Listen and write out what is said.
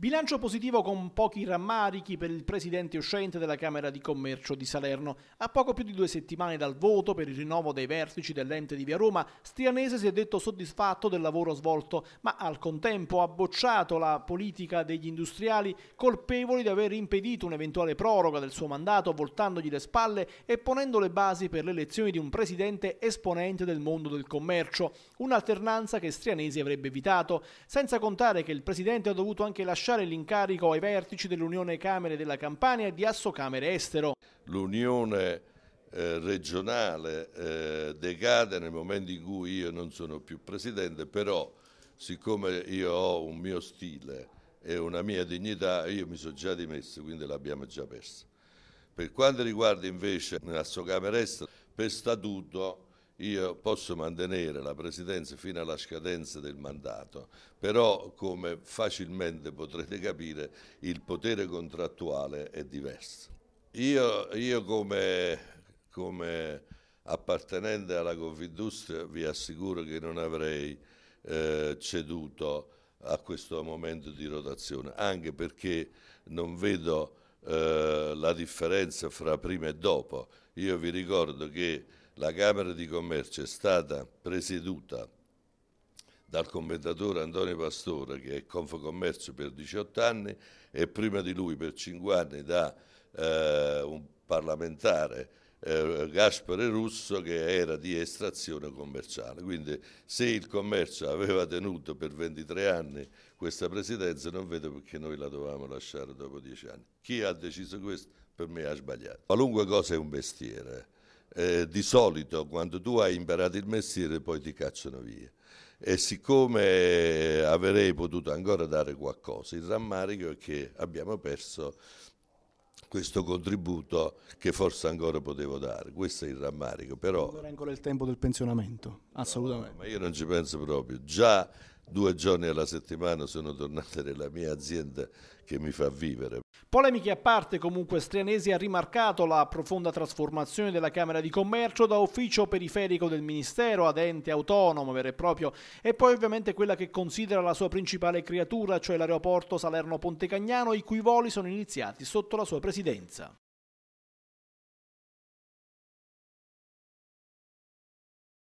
Bilancio positivo con pochi rammarichi per il presidente uscente della Camera di Commercio di Salerno. A poco più di due settimane dal voto per il rinnovo dei vertici dell'ente di Via Roma, Stianese si è detto soddisfatto del lavoro svolto, ma al contempo ha bocciato la politica degli industriali colpevoli di aver impedito un'eventuale proroga del suo mandato voltandogli le spalle e ponendo le basi per l'elezione di un presidente esponente del mondo del commercio, un'alternanza che Stianese avrebbe evitato, senza contare che il presidente ha dovuto anche lasciare lasciare l'incarico ai vertici dell'Unione Camere della Campania e di Asso Camere Estero. L'Unione eh, regionale eh, decade nel momento in cui io non sono più presidente, però siccome io ho un mio stile e una mia dignità, io mi sono già dimesso, quindi l'abbiamo già persa. Per quanto riguarda invece l'Asso Camere Estero, per statuto io posso mantenere la presidenza fino alla scadenza del mandato, però come facilmente potrete capire il potere contrattuale è diverso. Io, io come, come, appartenente alla Confindustria vi assicuro che non avrei eh, ceduto a questo momento di rotazione, anche perché non vedo eh, la differenza fra prima e dopo. Io vi ricordo che la Camera di Commercio è stata presieduta dal commentatore Antonio Pastore, che è Confcommercio per 18 anni e prima di lui per 5 anni da eh, un parlamentare eh, Gaspare Russo che era di estrazione commerciale. Quindi se il commercio aveva tenuto per 23 anni questa presidenza non vedo perché noi la dovevamo lasciare dopo 10 anni. Chi ha deciso questo per me ha sbagliato. Qualunque cosa è un mestiere eh eh, di solito quando tu hai imparato il mestiere poi ti cacciano via. E siccome avrei potuto ancora dare qualcosa, il rammarico è che abbiamo perso questo contributo che forse ancora potevo dare. Questo è il rammarico. Però... Non era ancora il tempo del pensionamento, assolutamente. No, no, ma io non ci penso proprio. Già due giorni alla settimana sono tornate nella mia azienda che mi fa vivere. Polemiche a parte, comunque Strianesi ha rimarcato la profonda trasformazione della Camera di Commercio da ufficio periferico del Ministero ad ente autonomo vero e proprio e poi ovviamente quella che considera la sua principale creatura, cioè l'aeroporto salerno pontecagnano i cui voli sono iniziati sotto la sua presidenza.